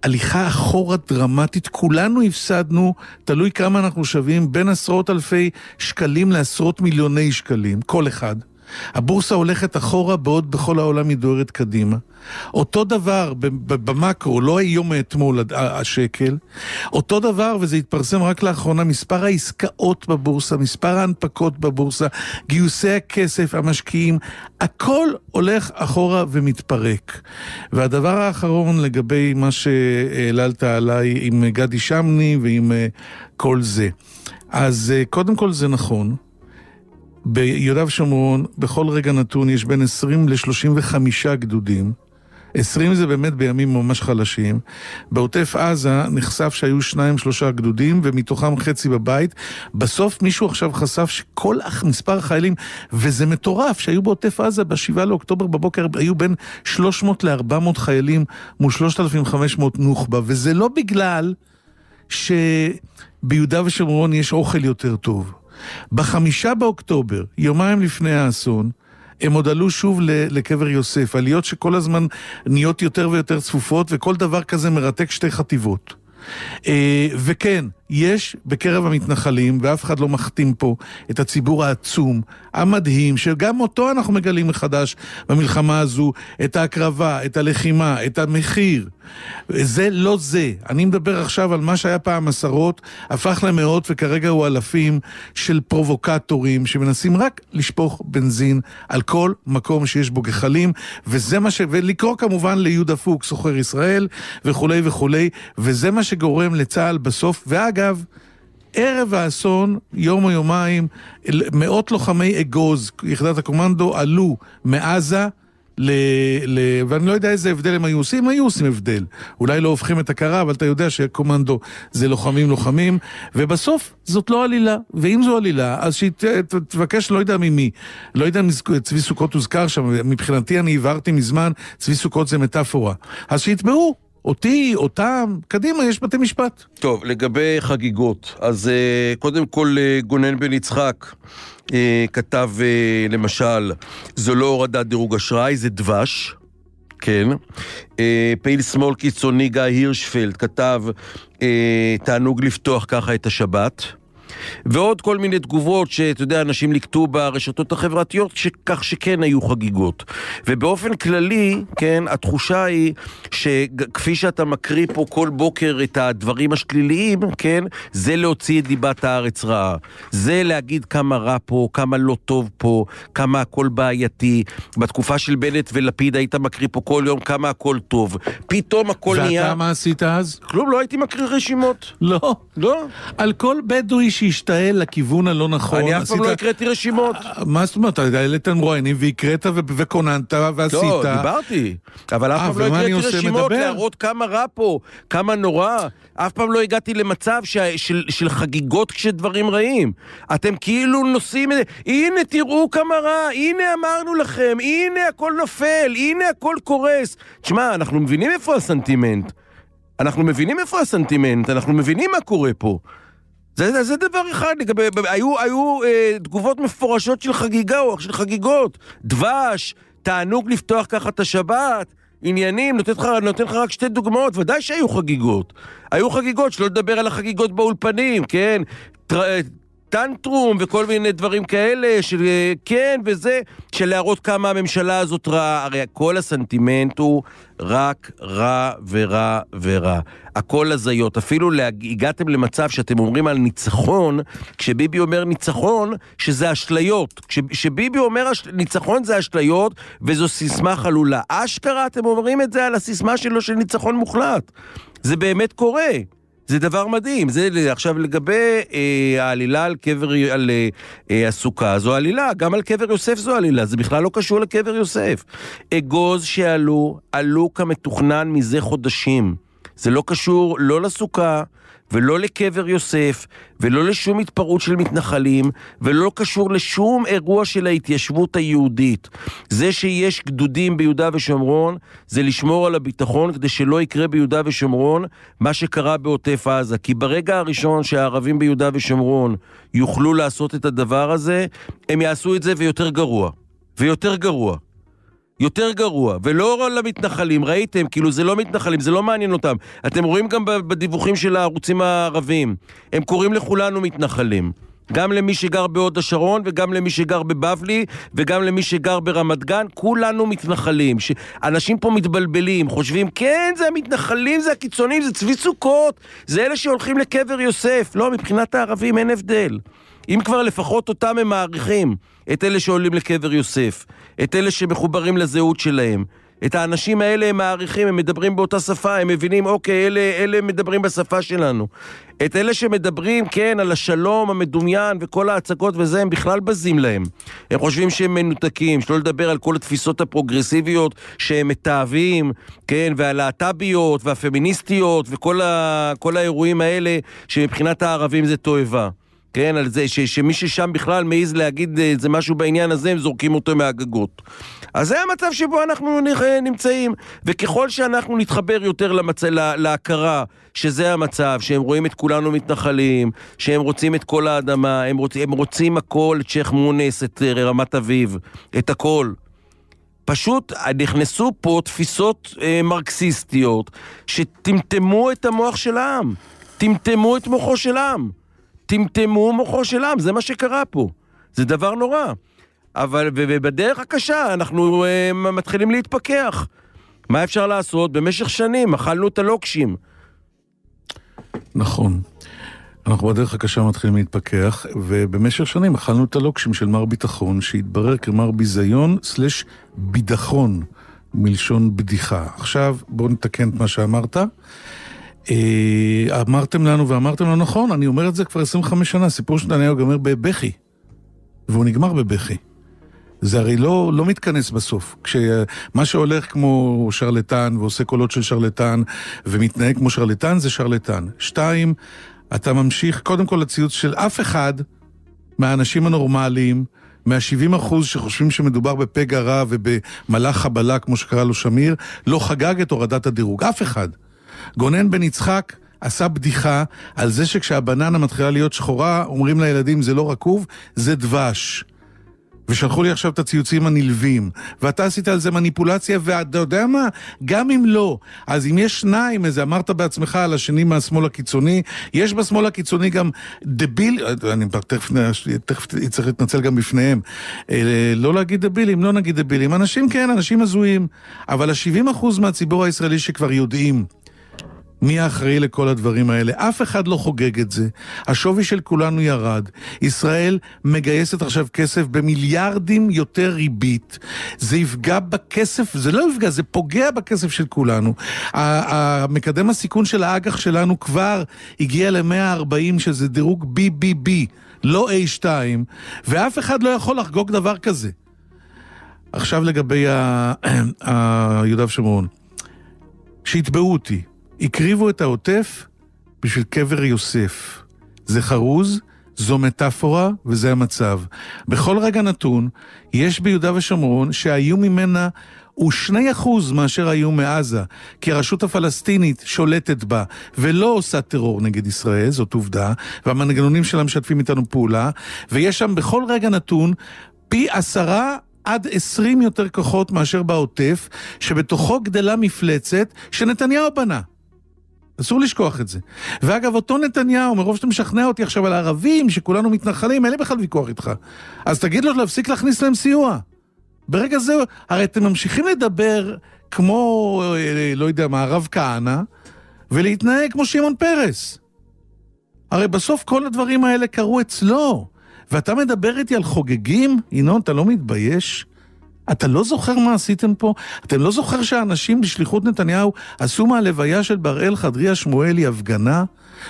הליכה אחורה דרמטית, כולנו הפסדנו, תלוי כמה אנחנו שווים, בין עשרות אלפי שקלים לעשרות מיליוני שקלים, כל אחד. הבורסה הולכת אחורה בעוד בכל העולם היא דוהרת קדימה. אותו דבר במקרו, לא היום מאתמול השקל, אותו דבר, וזה התפרסם רק לאחרונה, מספר העסקאות בבורסה, מספר ההנפקות בבורסה, גיוסי הכסף, המשקיעים, הכל הולך אחורה ומתפרק. והדבר האחרון לגבי מה שהעללת עליי עם גדי שמני ועם אה, כל זה. אז אה, קודם כל זה נכון. ביהודה ושומרון בכל רגע נתון יש בין 20 ל-35 גדודים. 20 זה באמת בימים ממש חלשים. בעוטף עזה נחשף שהיו שניים שלושה גדודים ומתוכם חצי בבית. בסוף מישהו עכשיו חשף שכל מספר החיילים, וזה מטורף, שהיו בעוטף עזה ב-7 לאוקטובר בבוקר היו בין 300 ל-400 חיילים מול 3,500 נוח'בה, וזה לא בגלל שביהודה ושומרון יש אוכל יותר טוב. בחמישה באוקטובר, יומיים לפני האסון, הם עוד עלו שוב לקבר יוסף, עליות שכל הזמן נהיות יותר ויותר צפופות, וכל דבר כזה מרתק שתי חטיבות. אה, וכן, יש בקרב המתנחלים, ואף אחד לא מכתים פה, את הציבור העצום, המדהים, שגם אותו אנחנו מגלים מחדש במלחמה הזו, את ההקרבה, את הלחימה, את המחיר. זה לא זה. אני מדבר עכשיו על מה שהיה פעם עשרות, הפך למאות וכרגע הוא אלפים של פרובוקטורים שמנסים רק לשפוך בנזין על כל מקום שיש בו גחלים, וזה מה ש... ולקרוא כמובן ליהודה פוקס, סוחר ישראל, וכולי וכולי, וזה מה שגורם לצה"ל בסוף, ואגב, אגב, ערב האסון, יום או יומיים, מאות לוחמי אגוז, יחידת הקומנדו, עלו מעזה. ל... ל... ואני לא יודע איזה הבדל הם היו עושים, היו עושים הבדל. אולי לא הופכים את הקרה, אבל אתה יודע שקומנדו זה לוחמים לוחמים, ובסוף זאת לא עלילה. ואם זו עלילה, אז שתבקש תבקש לא יודע ממי. לא יודע אם צבי סוכות הוזכר שם, מבחינתי אני הבהרתי מזמן, צבי סוכות זה מטאפורה. אז שיתבעו. אותי, אותם, קדימה, יש בתי משפט. טוב, לגבי חגיגות, אז אה, קודם כל אה, גונן בן יצחק אה, כתב למשל, זו לא הורדת דירוג אשראי, זה דבש. כן. פעיל שמאל קיצוני גיא הירשפלד כתב, תענוג לפתוח ככה את השבת. ועוד כל מיני תגובות שאתה יודע, אנשים ליקטו ברשתות החברתיות, כך שכן היו חגיגות. ובאופן כללי, כן, התחושה היא שכפי שאתה מקריא פה כל בוקר את הדברים השליליים, כן, זה להוציא את דיבת הארץ רעה. זה להגיד כמה רע פה, כמה לא טוב פה, כמה הכל בעייתי. בתקופה של בנט ולפיד היית מקריא פה כל יום כמה הכל טוב. פתאום הכל ואתה נהיה... ואתה מה עשית אז? כלום, לא הייתי מקריא רשימות. לא. לא. על כל בדואי ש... להשתעל לכיוון הלא נכון. אני אף פעם לא הקראתי רשימות. אה, מה זאת אומרת? אתה העלית מרואיינים והקראת וכוננת ועשית. לא, דיברתי. אבל אף אה, פעם לא הקראתי רשימות להראות כמה רע פה, כמה נורא. אף פעם לא הגעתי למצב של חגיגות כשדברים רעים. אתם כאילו נושאים את זה. הנה, תראו כמה רע, הנה אמרנו לכם, הנה הכל נופל, הנה הכל קורס. תשמע, אנחנו מבינים איפה הסנטימנט. אנחנו מבינים איפה הסנטימנט, אנחנו מבינים מה קורה פה. זה, זה דבר אחד, לגבי, היו, היו אה, תגובות מפורשות של חגיגה או של חגיגות. דבש, תענוג לפתוח ככה את השבת, עניינים, נותן לך, נותן לך רק שתי דוגמאות, ודאי שהיו חגיגות. היו חגיגות, שלא לדבר על החגיגות באולפנים, כן? אה, טנטרום וכל מיני דברים כאלה של אה, כן וזה, של להראות כמה הממשלה הזאת רעה. הרי כל הסנטימנט הוא רק רע ורע ורע. הכל הזיות. אפילו להג... הגעתם למצב שאתם אומרים על ניצחון, כשביבי אומר ניצחון, שזה אשליות. כשביבי אומר אש... ניצחון זה אשליות, וזו סיסמה חלולה. אשכרה אתם אומרים את זה על הסיסמה שלו של ניצחון מוחלט. זה באמת קורה. זה דבר מדהים. זה עכשיו לגבי אה, העלילה על קבר, על אה, אה, הסוכה, זו עלילה, גם על קבר יוסף זו עלילה, זה בכלל לא קשור לקבר יוסף. אגוז שעלו, עלו כמתוכנן מזה חודשים. זה לא קשור לא לסוכה, ולא לקבר יוסף, ולא לשום התפרעות של מתנחלים, ולא קשור לשום אירוע של ההתיישבות היהודית. זה שיש גדודים ביהודה ושומרון, זה לשמור על הביטחון כדי שלא יקרה ביהודה ושומרון מה שקרה בעוטף עזה. כי ברגע הראשון שהערבים ביהודה ושומרון יוכלו לעשות את הדבר הזה, הם יעשו את זה ויותר גרוע. ויותר גרוע. יותר גרוע, ולא למתנחלים, ראיתם, כאילו זה לא מתנחלים, זה לא מעניין אותם. אתם רואים גם בדיווחים של הערוצים הערביים, הם קוראים לכולנו מתנחלים. גם למי שגר בהוד השרון, וגם למי שגר בבבלי, וגם למי שגר ברמת גן, כולנו מתנחלים. אנשים פה מתבלבלים, חושבים, כן, זה המתנחלים, זה הקיצונים, זה צבי סוכות, זה אלה שהולכים לקבר יוסף. לא, מבחינת הערבים אין הבדל. אם כבר לפחות אותם הם מעריכים, את אלה שעולים לקבר יוסף. את אלה שמחוברים לזהות שלהם. את האנשים האלה הם מעריכים, הם מדברים באותה שפה, הם מבינים, אוקיי, אלה, אלה מדברים בשפה שלנו. את אלה שמדברים, כן, על השלום המדומיין וכל ההצגות וזה, הם בכלל בזים להם. הם חושבים שהם מנותקים, שלא לדבר על כל התפיסות הפרוגרסיביות שהם מתעבים, כן, והלהט"ביות והפמיניסטיות וכל ה, האירועים האלה, שמבחינת הערבים זה תועבה. כן, על זה, ש, שמי ששם בכלל מעז להגיד איזה אה, משהו בעניין הזה, הם זורקים אותו מהגגות. אז זה המצב שבו אנחנו אה, נמצאים, וככל שאנחנו נתחבר יותר למצ... לה, להכרה שזה המצב, שהם רואים את כולנו מתנחלים, שהם רוצים את כל האדמה, הם, רוצ... הם רוצים הכל, את שייח' מונס, את אה, רמת אביב, את הכל. פשוט נכנסו פה תפיסות אה, מרקסיסטיות שטמטמו את המוח של העם, טמטמו את מוחו של העם. טמטמו מוחו של עם, זה מה שקרה פה. זה דבר נורא. אבל, ובדרך הקשה אנחנו uh, מתחילים להתפכח. מה אפשר לעשות? במשך שנים אכלנו את הלוקשים. נכון. אנחנו בדרך הקשה מתחילים להתפכח, ובמשך שנים אכלנו את הלוקשים של מר ביטחון, שהתברר כמר ביזיון סלש בידחון, מלשון בדיחה. עכשיו, בואו נתקן את מה שאמרת. אה, אמרתם לנו ואמרתם לנו, נכון, אני אומר את זה כבר 25 שנה, הסיפור של נתניהו גמר בבכי, והוא נגמר בבכי. זה הרי לא, לא מתכנס בסוף. כשמה שהולך כמו שרלטן ועושה קולות של שרלטן ומתנהג כמו שרלטן, זה שרלטן. שתיים, אתה ממשיך, קודם כל לציוץ של אף אחד מהאנשים הנורמליים, מה-70 אחוז שחושבים שמדובר בפגע רע ובמלאך חבלה, כמו שקרא לו שמיר, לא חגג את הורדת הדירוג. אף אחד. גונן בן יצחק עשה בדיחה על זה שכשהבננה מתחילה להיות שחורה, אומרים לילדים זה לא רקוב, זה דבש. ושלחו לי עכשיו את הציוצים הנלווים, ואתה עשית על זה מניפולציה, ואתה יודע מה? גם אם לא, אז אם יש שניים, איזה אמרת בעצמך על השני מהשמאל הקיצוני, יש בשמאל הקיצוני גם דביל, אני תכף, תכף צריך להתנצל גם בפניהם, אה, לא להגיד דבילים, לא נגיד דבילים, אנשים כן, אנשים הזויים, אבל ה-70% מהציבור הישראלי שכבר יודעים מי האחראי לכל הדברים האלה? אף אחד לא חוגג את זה. השווי של כולנו ירד. ישראל מגייסת עכשיו כסף במיליארדים יותר ריבית. זה יפגע בכסף, זה לא יפגע, זה פוגע בכסף של כולנו. מקדם הסיכון של האג"ח שלנו כבר הגיע ל-140, שזה דירוג BBB, לא A2, ואף אחד לא יכול לחגוג דבר כזה. עכשיו לגבי ה... יהודה ושומרון. שיתבעו אותי. הקריבו את העוטף בשביל קבר יוסף. זה חרוז, זו מטאפורה וזה המצב. בכל רגע נתון, יש ביהודה ושומרון שהאיום ממנה הוא 2% מאשר האיום מעזה, כי הרשות הפלסטינית שולטת בה ולא עושה טרור נגד ישראל, זאת עובדה, והמנגנונים שלה משתפים איתנו פעולה, ויש שם בכל רגע נתון פי עשרה עד עשרים יותר כוחות מאשר בעוטף, שבתוכו גדלה מפלצת שנתניהו בנה. אסור לשכוח את זה. ואגב, אותו נתניהו, מרוב שאתה משכנע אותי עכשיו על הערבים, שכולנו מתנחלים, אין לי בכלל ויכוח איתך. אז תגיד לו להפסיק להכניס להם סיוע. ברגע זה, הרי אתם ממשיכים לדבר כמו, אה, לא יודע מה, הרב כהנא, ולהתנהג כמו שמעון פרס. הרי בסוף כל הדברים האלה קרו אצלו. ואתה מדבר איתי על חוגגים? ינון, אתה לא מתבייש? אתה לא זוכר מה עשיתם פה? אתם לא זוכר שאנשים בשליחות נתניהו עשו מהלוויה של בראל חדריה שמואלי הפגנה?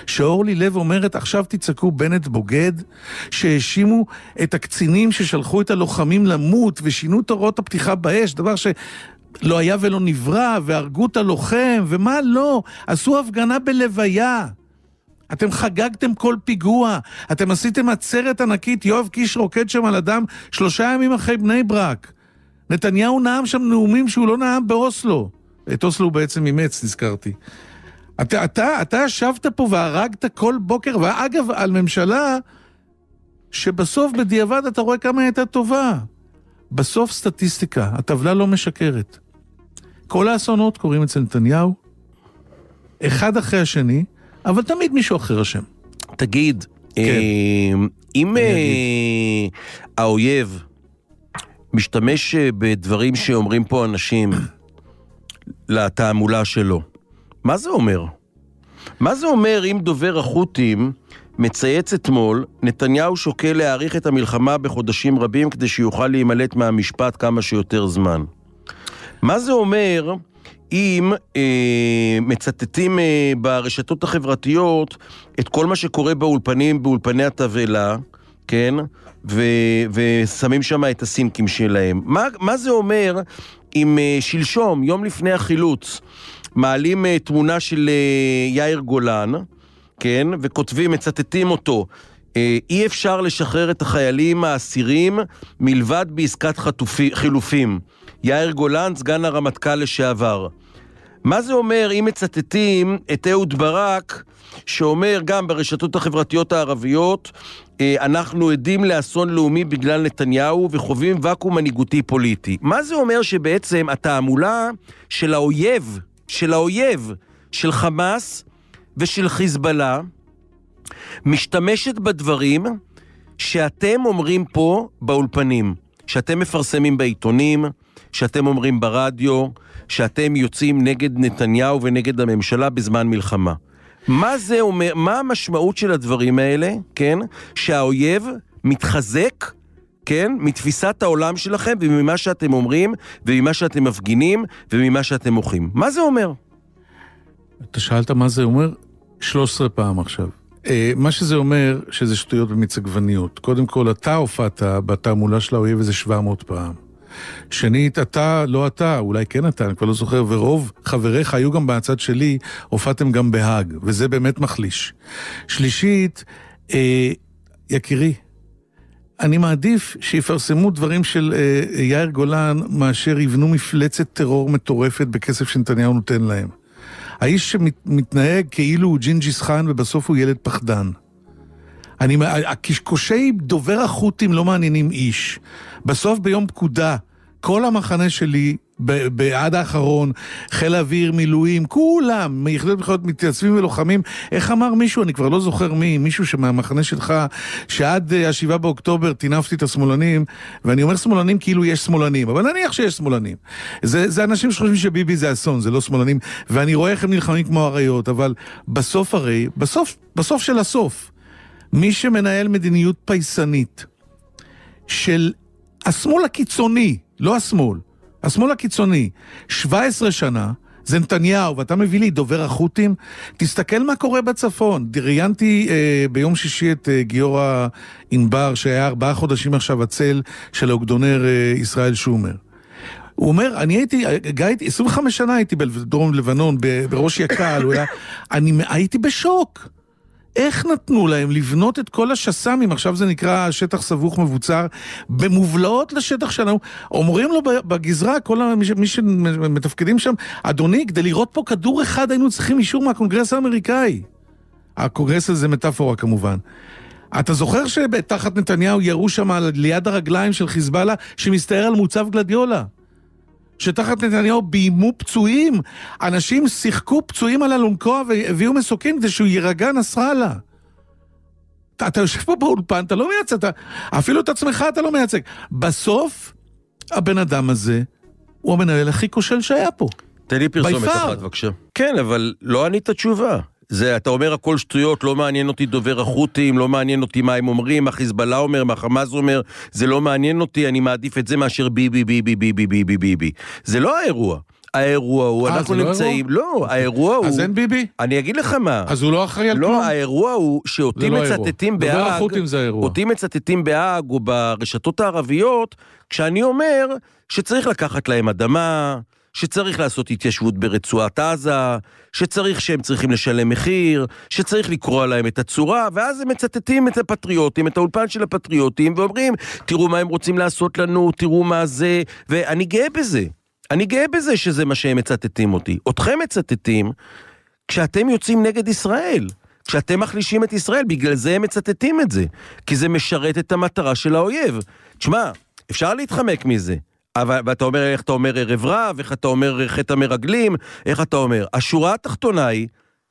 שאורלי לב אומרת עכשיו תצעקו בנט בוגד? שהאשימו את הקצינים ששלחו את הלוחמים למות ושינו את הוראות הפתיחה באש, דבר ש... לא היה ולא נברא, והרגו את הלוחם, ומה לא? עשו הפגנה בלוויה. אתם חגגתם כל פיגוע, אתם עשיתם עצרת ענקית, יואב קיש רוקד שם על אדם שלושה ימים אחרי בני ברק. נתניהו נאם שם נאומים שהוא לא נאם באוסלו. את אוסלו הוא בעצם אימץ, נזכרתי. אתה, אתה, אתה ישבת פה והרגת כל בוקר, ואגב, על ממשלה שבסוף, בדיעבד, אתה רואה כמה היא הייתה טובה. בסוף סטטיסטיקה, הטבלה לא משקרת. כל האסונות קורים אצל נתניהו, אחד אחרי השני, אבל תמיד מישהו אחר אשם. תגיד, כן. אה, אם אה, האויב משתמש אה, בדברים שאומרים פה אנשים לתעמולה שלו, מה זה אומר? מה זה אומר אם דובר החות'ים מצייץ אתמול, נתניהו שוקל להאריך את המלחמה בחודשים רבים כדי שיוכל להימלט מהמשפט כמה שיותר זמן? מה זה אומר אם אה, מצטטים אה, ברשתות החברתיות את כל מה שקורה באולפנים, באולפני התבהלה, כן? ו, ושמים שם את הסינקים שלהם. מה, מה זה אומר אם אה, שלשום, יום לפני החילוץ, מעלים אה, תמונה של אה, יאיר גולן, כן, וכותבים, מצטטים אותו, אי אפשר לשחרר את החיילים האסירים מלבד בעסקת חטופי, חילופים. יאיר גולן, סגן הרמטכ"ל לשעבר. מה זה אומר אם מצטטים את אהוד ברק, שאומר גם ברשתות החברתיות הערביות, אה, אנחנו עדים לאסון לאומי בגלל נתניהו וחווים ואקום מנהיגותי פוליטי. מה זה אומר שבעצם התעמולה של האויב, של האויב, של חמאס ושל חיזבאללה, משתמשת בדברים שאתם אומרים פה באולפנים, שאתם מפרסמים בעיתונים, שאתם אומרים ברדיו, שאתם יוצאים נגד נתניהו ונגד הממשלה בזמן מלחמה. מה זה אומר, מה המשמעות של הדברים האלה, כן? שהאויב מתחזק, כן? מתפיסת העולם שלכם וממה שאתם אומרים, וממה שאתם מפגינים, וממה שאתם מוחים. מה זה אומר? אתה שאלת מה זה אומר 13 פעם עכשיו. אה, מה שזה אומר, שזה שטויות במיץ עגבניות. קודם כל, אתה הופעת בתעמולה של האויב איזה 700 פעם. שנית, אתה, לא אתה, אולי כן אתה, אני כבר לא זוכר, ורוב חבריך היו גם מהצד שלי, הופעתם גם בהאג, וזה באמת מחליש. שלישית, אה, יקירי, אני מעדיף שיפרסמו דברים של אה, יאיר גולן מאשר יבנו מפלצת טרור מטורפת בכסף שנתניהו נותן להם. האיש שמתנהג כאילו הוא ג'ינג'יס חאן ובסוף הוא ילד פחדן. אני, הקשקושי דובר החות'ים לא מעניינים איש. בסוף ביום פקודה, כל המחנה שלי בעד האחרון, חיל האוויר, מילואים, כולם, מיחידות מיוחדות מתייצבים ולוחמים. איך אמר מישהו, אני כבר לא זוכר מי, מישהו שמהמחנה שלך, שעד אה, השבעה באוקטובר טינפתי את השמאלנים, ואני אומר שמאלנים כאילו יש שמאלנים, אבל נניח שיש שמאלנים. זה, זה אנשים שחושבים שביבי זה אסון, זה לא שמאלנים, ואני רואה איך הם נלחמים כמו אריות, אבל בסוף הרי, בסוף, בסוף של הסוף. מי שמנהל מדיניות פייסנית של השמאל הקיצוני, לא השמאל, השמאל הקיצוני, 17 שנה, זה נתניהו, ואתה מביא לי דובר החות'ים? תסתכל מה קורה בצפון. ראיינתי אה, ביום שישי את אה, גיורא ענבר, שהיה ארבעה חודשים עכשיו הצל של האוגדונר אה, ישראל שומר. הוא אומר, אני הייתי, גיא, 25 שנה הייתי בדרום לבנון, בראש יק"ל, הוא היה, אני הייתי בשוק. איך נתנו להם לבנות את כל השס"מים, עכשיו זה נקרא שטח סבוך מבוצר, במובלעות לשטח שלנו? אומרים לו בגזרה, כל מי, ש... מי שמתפקדים שם, אדוני, כדי לראות פה כדור אחד היינו צריכים אישור מהקונגרס האמריקאי. הקונגרס הזה מטאפורה כמובן. אתה זוכר שתחת נתניהו ירו שם ליד הרגליים של חיזבאללה שמסתער על מוצב גלדיולה? שתחת נתניהו ביימו פצועים. אנשים שיחקו פצועים על אלונקו והביאו מסוקים כדי שהוא יירגע נסראללה. אתה, אתה יושב פה באולפן, אתה לא מייצג, אתה, אפילו את עצמך אתה לא מייצג. בסוף, הבן אדם הזה הוא המנהל הכי כושל שהיה פה. תן לי פרסומת אחת בבקשה. כן, אבל לא ענית תשובה. זה, אתה אומר הכל שטויות, לא מעניין אותי דובר החות'ים, לא מעניין אותי מה הם אומרים, מה חיזבאללה אומר, מה חמאס אומר, זה לא מעניין אותי, אני מעדיף את זה מאשר ביבי, ביבי, ביבי, ביבי, ביבי. זה לא האירוע. האירוע הוא, 아, אה, אנחנו לא נמצאים, לא, אירוע? לא האירוע הוא, אז אין ביבי? אני אגיד לך מה, אז הוא לא אחראי על לא, כלום, לא, האירוע הוא שאותי לא מצטטים בהאג, דובר החות'ים זה האירוע, אותי מצטטים בהאג או ברשתות הערביות, כשאני אומר שצריך לקחת להם אדמה, שצריך לעשות התיישבות ברצועת עזה, שצריך שהם צריכים לשלם מחיר, שצריך לקרוע להם את הצורה, ואז הם מצטטים את הפטריוטים, את האולפן של הפטריוטים, ואומרים, תראו מה הם רוצים לעשות לנו, תראו מה זה, ואני גאה בזה. אני גאה בזה שזה מה שהם מצטטים אותי. אתכם מצטטים כשאתם יוצאים נגד ישראל. כשאתם מחלישים את ישראל, בגלל זה הם מצטטים את זה. כי זה משרת את המטרה של האויב. תשמע, אפשר להתחמק מזה. אבל, ואתה אומר, איך אתה אומר ערב רב, איך אתה אומר חטא המרגלים, איך אתה אומר. השורה התחתונה היא,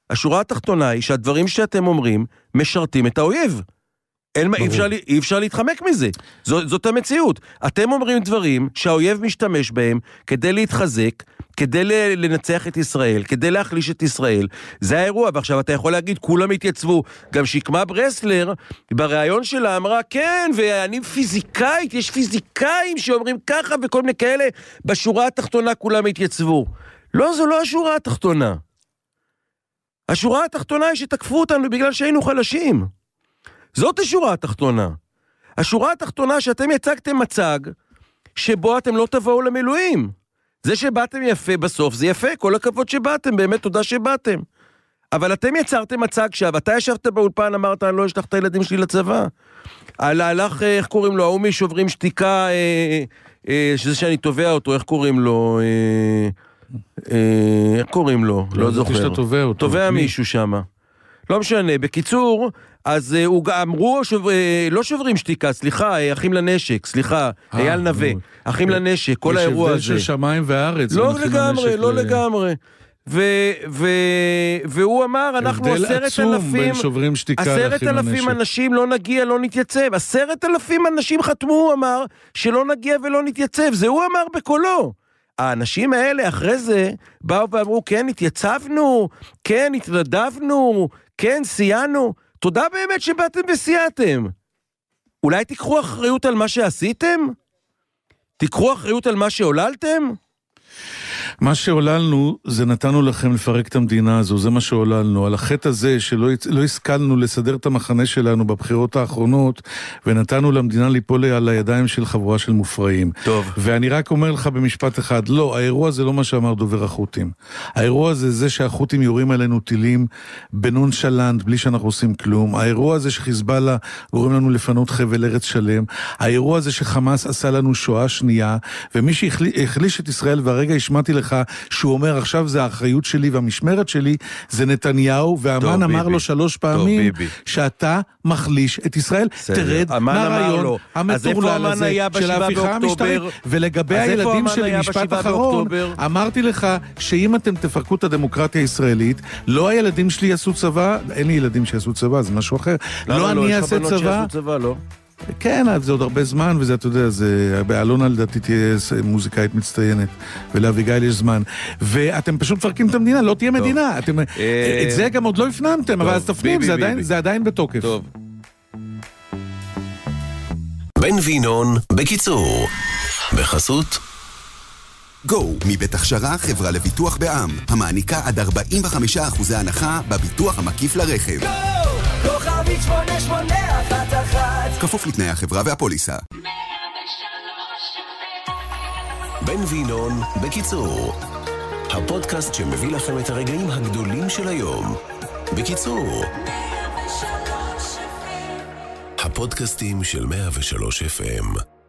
השורה התחתונה היא שהדברים שאתם אומרים משרתים את האויב. אין, מה, אי, אפשר, אי אפשר להתחמק מזה, זו, זאת המציאות. אתם אומרים דברים שהאויב משתמש בהם כדי להתחזק כדי לנצח את ישראל, כדי להחליש את ישראל. זה האירוע, ועכשיו אתה יכול להגיד, כולם התייצבו. גם שקמה ברסלר, בריאיון שלה אמרה, כן, ואני פיזיקאית, יש פיזיקאים שאומרים ככה וכל מיני כאלה, בשורה התחתונה כולם התייצבו. לא, זו לא השורה התחתונה. השורה התחתונה היא שתקפו אותנו בגלל שהיינו חלשים. זאת השורה התחתונה. השורה התחתונה שאתם יצגתם מצג שבו אתם לא תבואו למילואים. זה שבאתם יפה בסוף זה יפה, כל הכבוד שבאתם, באמת תודה שבאתם. אבל אתם יצרתם מצג שווא, אתה ישבת באולפן, אמרת, אני לא אשלח את הילדים שלי לצבא. על הלך, אה, איך קוראים לו, ההוא משוברים שתיקה, אה, אה, אה, שזה שאני תובע אותו, איך קוראים לו? אה, אה, איך קוראים לו? לא זוכר. תובע מישהו שם. לא משנה. בקיצור, אז אה, הוא, אמרו, אה, לא שוברים שתיקה, סליחה, אה, אחים לנשק, סליחה, אייל נווה, אחים כן. לנשק, כל האירוע הזה. יש הבדל של שמיים וארץ. לא לגמרי, לא לגמרי. ו, ו, והוא אמר, אנחנו עשרת אלפים, עשרת אלפים אנשים לא נגיע, לא נתייצב. עשרת אלפים אנשים חתמו, הוא אמר, שלא נגיע ולא נתייצב. זה הוא אמר בקולו. האנשים האלה אחרי זה באו ואמרו, כן, התייצבנו, כן, התנדבנו, כן, סייענו. תודה באמת שבאתם וסייעתם. אולי תיקחו אחריות על מה שעשיתם? תיקחו אחריות על מה שעוללתם? מה שעוללנו, זה נתנו לכם לפרק את המדינה הזו, זה מה שעוללנו. על החטא הזה שלא לא השכלנו לסדר את המחנה שלנו בבחירות האחרונות, ונתנו למדינה ליפול על הידיים של חבורה של מופרעים. טוב. ואני רק אומר לך במשפט אחד, לא, האירוע זה לא מה שאמר דובר החות'ים. האירוע זה זה שהחות'ים יורים עלינו טילים בנונשלנט, בלי שאנחנו עושים כלום. האירוע זה שחיזבאללה גורם לנו לפנות חבל ארץ שלם. האירוע זה שחמאס עשה לנו שואה שנייה, ומי שהחליש את ישראל, והרגע השמעתי לך שהוא אומר, עכשיו זה האחריות שלי והמשמרת שלי, זה נתניהו, והמן אמר ביבי. לו שלוש פעמים, שאתה מחליש את ישראל. תרד מהרעיון המטורלל הזה של ההפיכה המשטרית. ולגבי הילדים שלי, משפט אחרון, אמרתי לך שאם אתם תפרקו את הדמוקרטיה הישראלית, לא הילדים שלי יעשו צבא, אין לי ילדים שיעשו צבא, זה משהו אחר. לא, לא, לא אני לא, אעשה צבא. לא. כן, זה עוד הרבה זמן, וזה, אתה יודע, זה... באלונה לדעתי תהיה מוזיקאית מצטיינת, ולאביגיל יש זמן. ואתם פשוט מפרקים את המדינה, לא תהיה מדינה. אתם... אה, את זה גם עוד לא הפנמתם, אבל אז תפנים, זה עדיין בתוקף. טוב. בן וינון, בקיצור, בחסות גו, מבית הכשרה חברה לביטוח בע"מ, המעניקה עד 45% הנחה בביטוח המקיף לרכב. גו, כוכבית 8801 כפוף לתנאי החברה והפוליסה. בן וינון, בקיצור, הפודקאסט שמביא לכם את הרגעים הגדולים של היום. בקיצור, הפודקאסטים של 103 FM